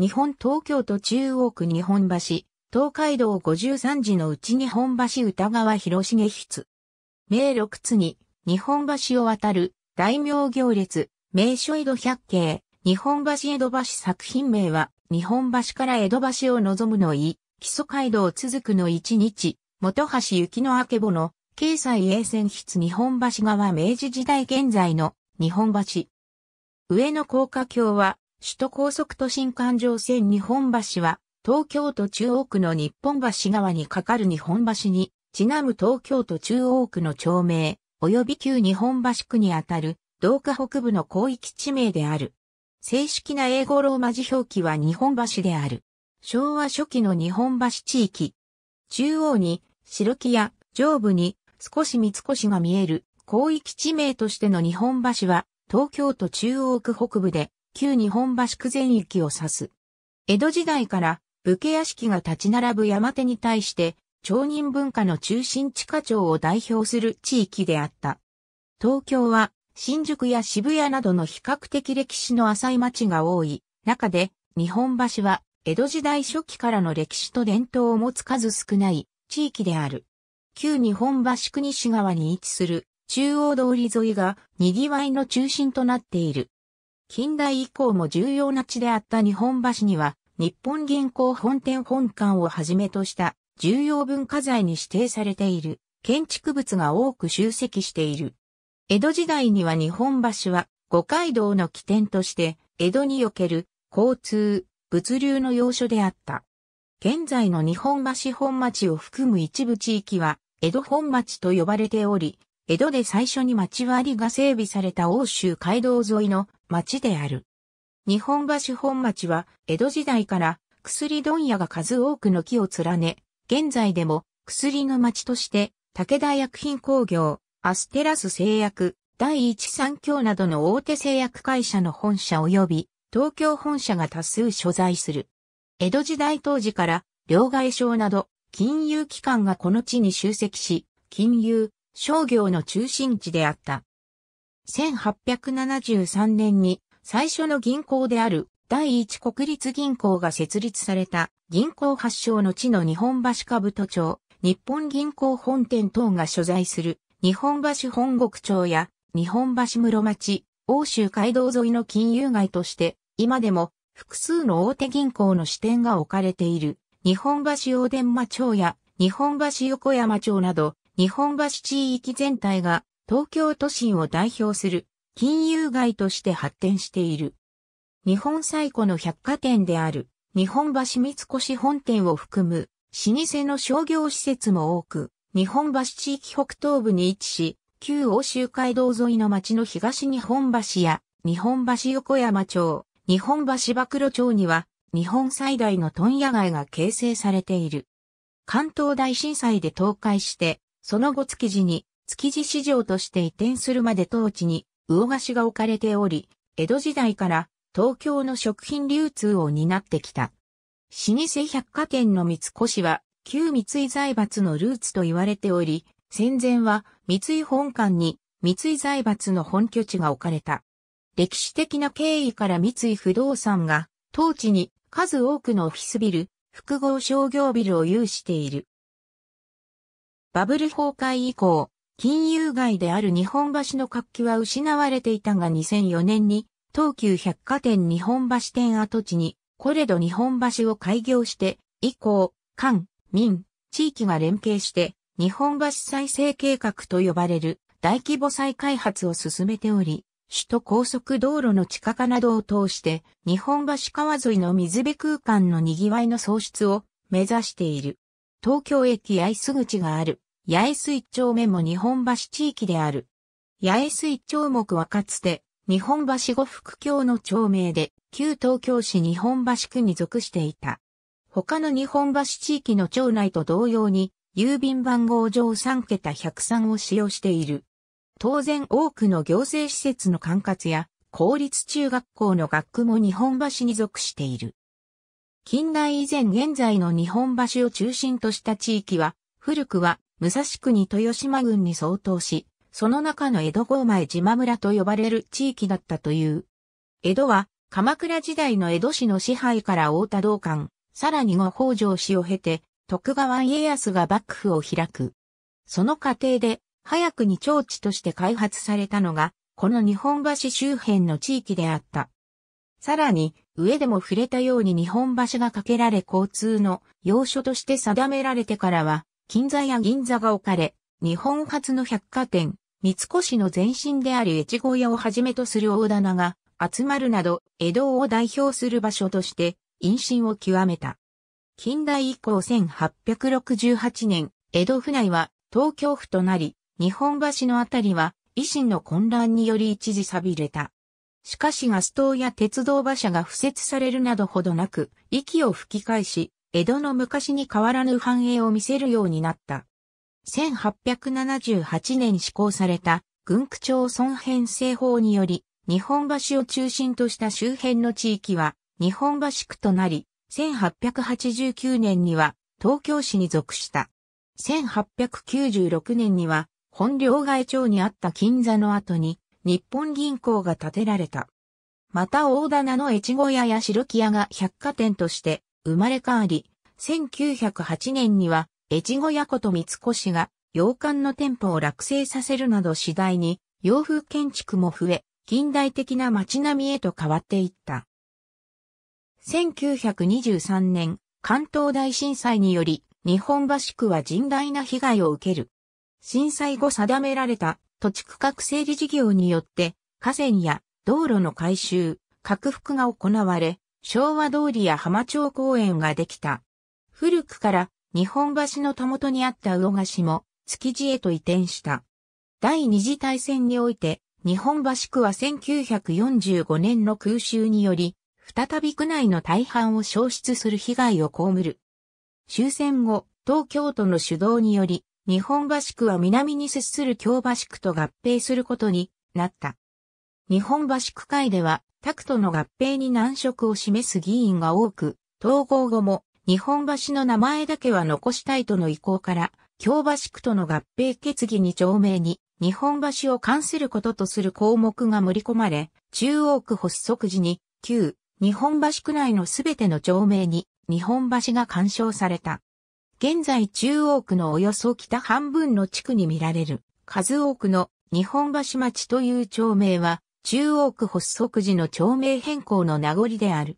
日本東京都中央区日本橋、東海道五十三時のうち日本橋歌川広重筆。名六つに、日本橋を渡る、大名行列、名所江戸百景、日本橋江戸橋作品名は、日本橋から江戸橋を望むのい、基礎街道続くの一日、元橋雪の明けぼの、経済衛線筆日本橋側明治時代現在の日本橋。上野高架橋は首都高速都心環状線日本橋は、東京都中央区の日本橋川に架かる日本橋に、ちなむ東京都中央区の町名、及び旧日本橋区にあたる、道下北部の広域地名である。正式な英語ローマ字表記は日本橋である。昭和初期の日本橋地域。中央に、白木や上部に少し三越が見える広域地名としての日本橋は、東京都中央区北部で、旧日本橋区全域を指す。江戸時代から武家屋敷が立ち並ぶ山手に対して町人文化の中心地下町を代表する地域であった。東京は新宿や渋谷などの比較的歴史の浅い町が多い中で日本橋は江戸時代初期からの歴史と伝統を持つ数少ない地域である。旧日本橋区西側に位置する中央通り沿いが賑わいの中心となっている。近代以降も重要な地であった日本橋には、日本銀行本店本館をはじめとした重要文化財に指定されている建築物が多く集積している。江戸時代には日本橋は五街道の起点として江戸における交通、物流の要所であった。現在の日本橋本町を含む一部地域は江戸本町と呼ばれており、江戸で最初に町割りが整備された欧州街道沿いの町である。日本橋本町は、江戸時代から薬問屋が数多くの木を連ね、現在でも薬の町として、武田薬品工業、アステラス製薬、第一三共などの大手製薬会社の本社及び、東京本社が多数所在する。江戸時代当時から、両替省など、金融機関がこの地に集積し、金融、商業の中心地であった。1873年に最初の銀行である第一国立銀行が設立された銀行発祥の地の日本橋兜町、日本銀行本店等が所在する日本橋本国町や日本橋室町、欧州街道沿いの金融街として今でも複数の大手銀行の支店が置かれている日本橋大伝間町や日本橋横山町など日本橋地域全体が東京都心を代表する金融街として発展している。日本最古の百貨店である日本橋三越本店を含む老舗の商業施設も多く、日本橋地域北東部に位置し、旧欧州街道沿いの町の東日本橋や日本橋横山町、日本橋曝露町には日本最大の問屋街が形成されている。関東大震災で倒壊して、その後築地に築地市場として移転するまで当地に魚菓子が置かれており、江戸時代から東京の食品流通を担ってきた。老舗百貨店の三越は旧三井財閥のルーツと言われており、戦前は三井本館に三井財閥の本拠地が置かれた。歴史的な経緯から三井不動産が当地に数多くのオフィスビル、複合商業ビルを有している。バブル崩壊以降、金融街である日本橋の活気は失われていたが2004年に東急百貨店日本橋店跡地にコレド日本橋を開業して以降、官、民、地域が連携して日本橋再生計画と呼ばれる大規模再開発を進めており、首都高速道路の地下化などを通して日本橋川沿いの水辺空間の賑わいの創出を目指している。東京駅いす口がある八重洲一丁目も日本橋地域である。八重洲一丁目はかつて、日本橋五福橋の町名で、旧東京市日本橋区に属していた。他の日本橋地域の町内と同様に、郵便番号上3桁103を使用している。当然多くの行政施設の管轄や、公立中学校の学区も日本橋に属している。近代以前現在の日本橋を中心とした地域は、古くは武蔵国豊島郡に相当し、その中の江戸郷前島村と呼ばれる地域だったという。江戸は、鎌倉時代の江戸市の支配から大田道館、さらに後北条氏を経て、徳川家康が幕府を開く。その過程で、早くに町地として開発されたのが、この日本橋周辺の地域であった。さらに、上でも触れたように日本橋が架けられ交通の要所として定められてからは、金座や銀座が置かれ、日本初の百貨店、三越の前身である越後屋をはじめとする大棚が集まるなど、江戸を代表する場所として、陰心を極めた。近代以降1868年、江戸府内は東京府となり、日本橋のあたりは維新の混乱により一時錆びれた。しかしガス島や鉄道馬車が敷設されるなどほどなく、息を吹き返し、江戸の昔に変わらぬ繁栄を見せるようになった。1878年施行された軍区町村編成法により、日本橋を中心とした周辺の地域は日本橋区となり、1889年には東京市に属した。1896年には本領外町にあった金座の後に日本銀行が建てられた。また大棚の越後屋や白木屋が百貨店として生まれ変わり、1908年には、越後屋こと三越が、洋館の店舗を落成させるなど次第に、洋風建築も増え、近代的な街並みへと変わっていった。1923年、関東大震災により、日本橋区は甚大な被害を受ける。震災後定められた土地区画整理事業によって、河川や道路の改修、拡幅が行われ、昭和通りや浜町公園ができた。古くから日本橋のたもとにあった魚菓子も築地へと移転した。第二次大戦において日本橋区は1945年の空襲により再び区内の大半を消失する被害を被る。終戦後、東京都の主導により、日本橋区は南に接する京橋区と合併することになった。日本橋区会では、タクトの合併に難色を示す議員が多く、統合後も日本橋の名前だけは残したいとの意向から、京橋区との合併決議に条名に、日本橋を関することとする項目が盛り込まれ、中央区発足時に、旧、日本橋区内のすべての町名に、日本橋が干渉された。現在中央区のおよそ北半分の地区に見られる、数多くの日本橋町という町名は、中央区発足時の町名変更の名残である。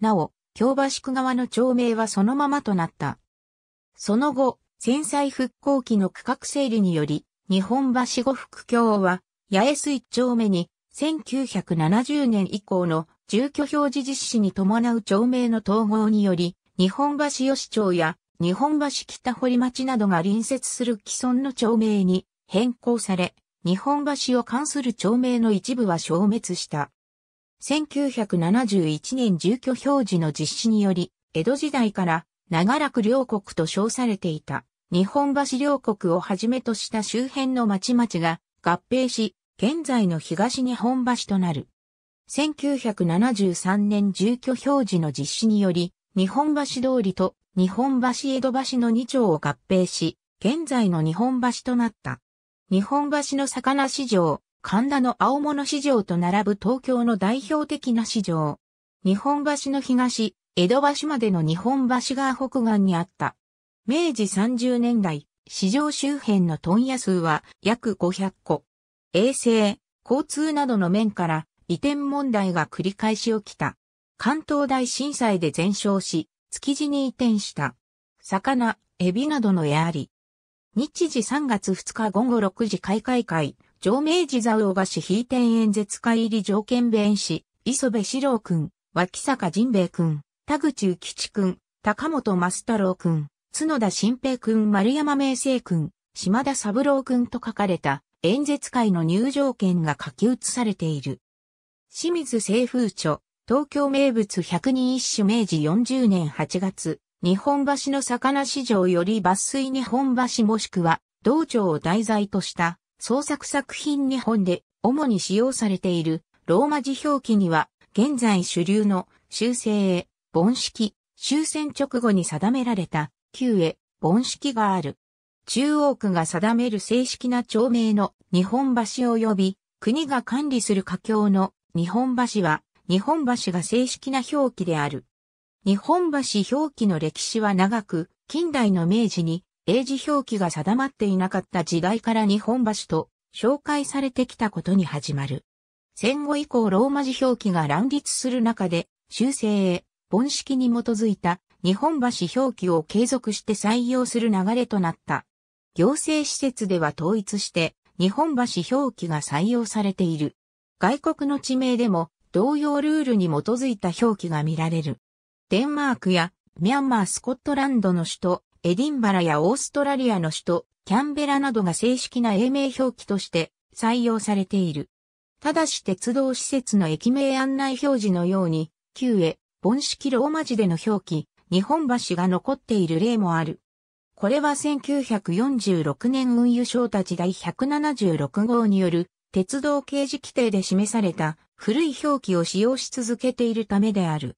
なお、京橋区側の町名はそのままとなった。その後、戦災復興期の区画整理により、日本橋五福京は、八重洲一丁目に、1970年以降の住居表示実施に伴う町名の統合により、日本橋吉町や日本橋北堀町などが隣接する既存の町名に変更され、日本橋を関する町名の一部は消滅した。1971年住居表示の実施により、江戸時代から長らく両国と称されていた日本橋両国をはじめとした周辺の町々が合併し、現在の東日本橋となる。1973年住居表示の実施により、日本橋通りと日本橋江戸橋の2町を合併し、現在の日本橋となった。日本橋の魚市場、神田の青物市場と並ぶ東京の代表的な市場。日本橋の東、江戸橋までの日本橋が北岸にあった。明治30年代、市場周辺の問屋数は約500個。衛生、交通などの面から移転問題が繰り返し起きた。関東大震災で全焼し、築地に移転した。魚、エビなどのやア。り、日時3月2日午後6時開会会、上明寺座大菓子非天演説会入り条件弁士、磯部志郎君、脇坂仁兵衛君、田口宇吉君、高本増太郎君、角田新平君、丸山明生君、島田三郎君と書かれた演説会の入場券が書き写されている。清水清風著、東京名物百人一首明治40年8月、日本橋の魚市場より抜粋日本橋もしくは、道庁を題材とした創作作品日本で主に使用されているローマ字表記には、現在主流の修正、へ盆式、終戦直後に定められた旧へ盆式がある。中央区が定める正式な町名の日本橋及び国が管理する架橋の日本橋は日本橋が正式な表記である。日本橋表記の歴史は長く、近代の明治に英字表記が定まっていなかった時代から日本橋と紹介されてきたことに始まる。戦後以降ローマ字表記が乱立する中で、修正へ、本式に基づいた日本橋表記を継続して採用する流れとなった。行政施設では統一して日本橋表記が採用されている。外国の地名でも同様ルールに基づいた表記が見られる。デンマークやミャンマースコットランドの首都エディンバラやオーストラリアの首都キャンベラなどが正式な英名表記として採用されている。ただし鉄道施設の駅名案内表示のように、旧へ、盆式ローマ字での表記、日本橋が残っている例もある。これは1946年運輸省たち第176号による鉄道刑事規定で示された古い表記を使用し続けているためである。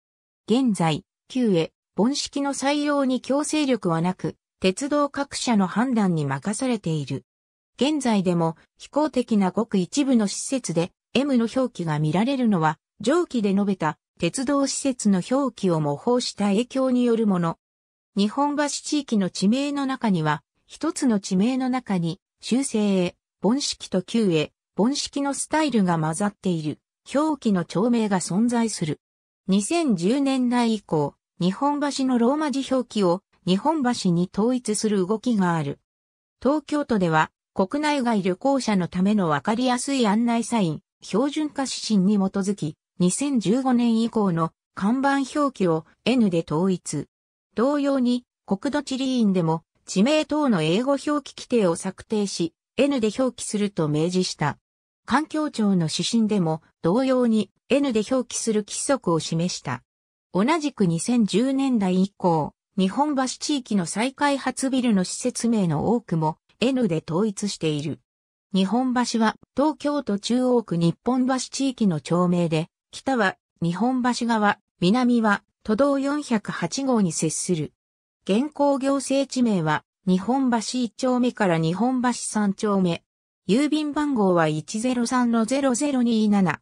現在、旧へ、本式の採用に強制力はなく、鉄道各社の判断に任されている。現在でも、非公的なごく一部の施設で、M の表記が見られるのは、上記で述べた鉄道施設の表記を模倣した影響によるもの。日本橋地域の地名の中には、一つの地名の中に、修正へ、本式と旧へ、本式のスタイルが混ざっている、表記の町名が存在する。2010年代以降、日本橋のローマ字表記を日本橋に統一する動きがある。東京都では国内外旅行者のためのわかりやすい案内サイン、標準化指針に基づき、2015年以降の看板表記を N で統一。同様に、国土地理院でも地名等の英語表記規定を策定し、N で表記すると明示した。環境庁の指針でも同様に N で表記する規則を示した。同じく2010年代以降、日本橋地域の再開発ビルの施設名の多くも N で統一している。日本橋は東京都中央区日本橋地域の町名で、北は日本橋側、南は都道408号に接する。現行行政地名は日本橋1丁目から日本橋3丁目。郵便番号は103-0027。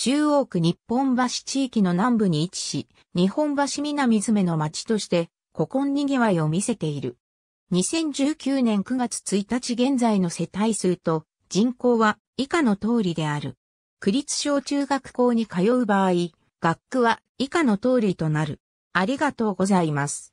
中央区日本橋地域の南部に位置し、日本橋南詰の町として、古今にぎわいを見せている。2019年9月1日現在の世帯数と人口は以下の通りである。区立小中学校に通う場合、学区は以下の通りとなる。ありがとうございます。